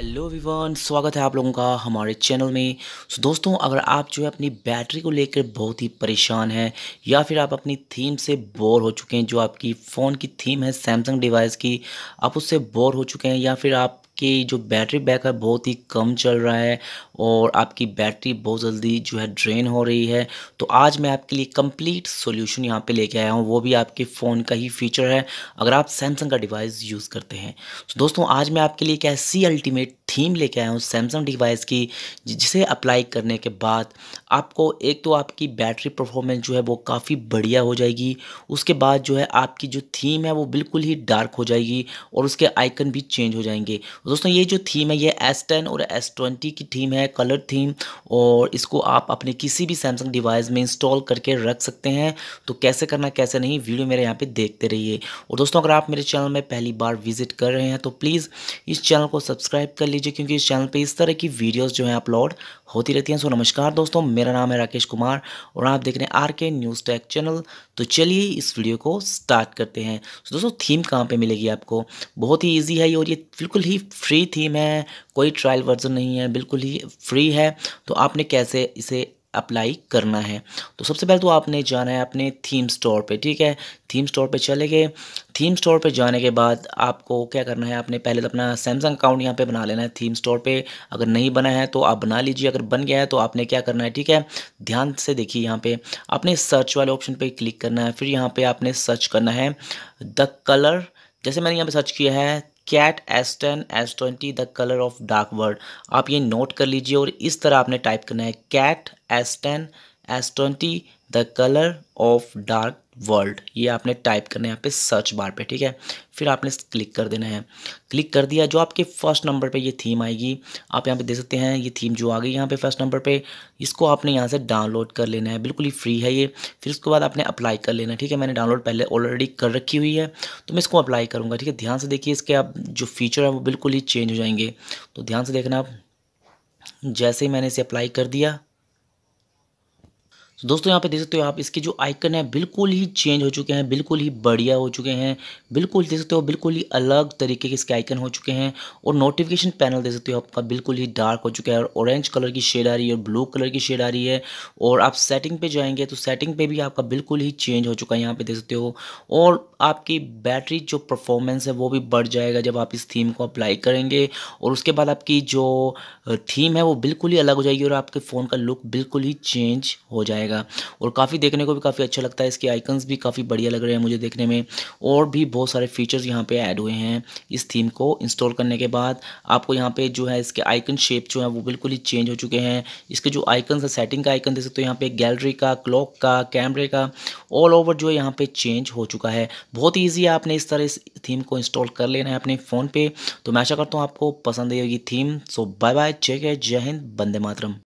hello Vivaan स्वागत है आप लोगों का हमारे चैनल में सो दोस्तों अगर आप जो है अपनी बैटरी को लेकर बहुत ही परेशान हैं या फिर आप अपनी थीम से बोर हो चुके हैं जो आपकी फ़ोन की थीम है सैमसंग डिवाइस की आप उससे बोर हो चुके हैं या फिर आप आपकी जो बैटरी बैकअप बहुत ही कम चल रहा है और आपकी बैटरी बहुत जल्दी जो है ड्रेन हो रही है तो आज मैं आपके लिए कंप्लीट सॉल्यूशन यहाँ पे लेके आया हूँ वो भी आपके फ़ोन का ही फीचर है अगर आप सैमसंग का डिवाइस यूज़ करते हैं तो दोस्तों आज मैं आपके लिए एक ऐसी अल्टीमेट थीम लेके आया हूँ सैमसंग डिवाइस की जिसे अप्लाई करने के बाद आपको एक तो आपकी बैटरी परफॉर्मेंस जो है वो काफ़ी बढ़िया हो जाएगी उसके बाद जो है आपकी जो थीम है वो बिल्कुल ही डार्क हो जाएगी और उसके आइकन भी चेंज हो जाएंगे तो दोस्तों ये जो थीम है ये एस टेन और एस ट्वेंटी की थीम है कलर थीम और इसको आप अपने किसी भी सैमसंग डिवाइस में इंस्टॉल करके रख सकते हैं तो कैसे करना कैसे नहीं वीडियो मेरे यहाँ पे देखते रहिए और दोस्तों अगर आप मेरे चैनल में पहली बार विजिट कर रहे हैं तो प्लीज़ इस चैनल को सब्सक्राइब कर लीजिए क्योंकि इस चैनल पर इस तरह की वीडियोज़ जो हैं अपलोड होती रहती हैं सो नमस्कार दोस्तों मेरा नाम है राकेश कुमार और आप देख रहे हैं आर के न्यूज़ टैक चैनल तो चलिए इस वीडियो को स्टार्ट करते हैं दोस्तों थीम कहाँ पर मिलेगी आपको बहुत ही ईजी है ये और ये बिल्कुल ही फ्री थीम है कोई ट्रायल वर्जन नहीं है बिल्कुल ही फ्री है तो आपने कैसे इसे अप्लाई करना है तो सबसे पहले तो आपने जाना है अपने थीम स्टोर पे ठीक है थीम स्टोर पे चले गए थीम स्टोर पे जाने के बाद आपको क्या करना है आपने पहले तो अपना सैमसंग अकाउंट यहाँ पे बना लेना है थीम स्टोर पे अगर नहीं बना है तो आप बना लीजिए अगर बन गया है तो आपने क्या करना है ठीक है ध्यान से देखिए यहाँ पर आपने सर्च वाले ऑप्शन पर क्लिक करना है फिर यहाँ पर आपने सर्च करना है द कलर जैसे मैंने यहाँ पर सर्च किया है cat S ten S twenty the colour of dark word आप ये नोट कर लीजिए और इस तरह आपने टाइप करना है cat S ten S twenty the colour of dark world ये आपने टाइप करना है यहाँ पे सर्च बार पे ठीक है फिर आपने क्लिक कर देना है क्लिक कर दिया जो आपके फर्स्ट नंबर पे ये थीम आएगी आप यहाँ पे देख सकते हैं ये थीम जो आ गई यहाँ पे फर्स्ट नंबर पे इसको आपने यहाँ से डाउनलोड कर लेना है बिल्कुल ही फ्री है ये फिर उसके बाद आपने अप्लाई कर लेना है ठीक है मैंने डाउनलोड पहले ऑलरेडी कर रखी हुई है तो मैं इसको अप्लाई करूँगा ठीक है ध्यान से देखिए इसके आप जो फीचर है वो बिल्कुल ही चेंज हो जाएंगे तो ध्यान से देखना आप जैसे ही मैंने इसे अप्लाई कर दिया तो दोस्तों यहाँ पे देख सकते हो आप इसके जो आइकन है बिल्कुल ही चेंज हो चुके हैं बिल्कुल ही बढ़िया हो चुके हैं बिल्कुल देख सकते हो बिल्कुल ही अलग तरीके के इसके आइकन हो चुके हैं और नोटिफिकेशन पैनल देख सकते हो आपका बिल्कुल ही डार्क हो चुका है और ऑरेंज कलर की शेड आ रही है और ब्लू कलर की शेड आ रही है और आप सेटिंग पर जाएंगे तो सेटिंग पर भी आपका बिल्कुल ही चेंज हो चुका है यहाँ पर देख सकते हो और आपकी बैटरी जो परफॉर्मेंस है वो भी बढ़ जाएगा जब आप इस थीम को अप्लाई करेंगे और उसके बाद आपकी जो थीम है वो बिल्कुल ही अलग हो जाएगी और आपके फ़ोन का लुक बिल्कुल ही चेंज हो जाएगा जाएगा और काफ़ी देखने को भी काफ़ी अच्छा लगता है इसके आइकन्स भी काफ़ी बढ़िया लग रहे हैं मुझे देखने में और भी बहुत सारे फीचर्स यहाँ पे ऐड हुए हैं इस थीम को इंस्टॉल करने के बाद आपको यहाँ पे जो है इसके आइकन शेप जो है वो बिल्कुल ही चेंज हो चुके हैं इसके जो आइकन्स है सेटिंग का आइकन दे सकते हो यहाँ पे गैलरी का क्लॉक का कैमरे का ऑल ओवर जो है यहाँ पे चेंज हो चुका है बहुत ईजी है आपने इस तरह इस थीम को इंस्टॉल कर लेना है अपने फ़ोन पर तो मैं आशा करता हूँ आपको पसंद आई होगी theme so bye bye check है जय हिंद बंदे मातरम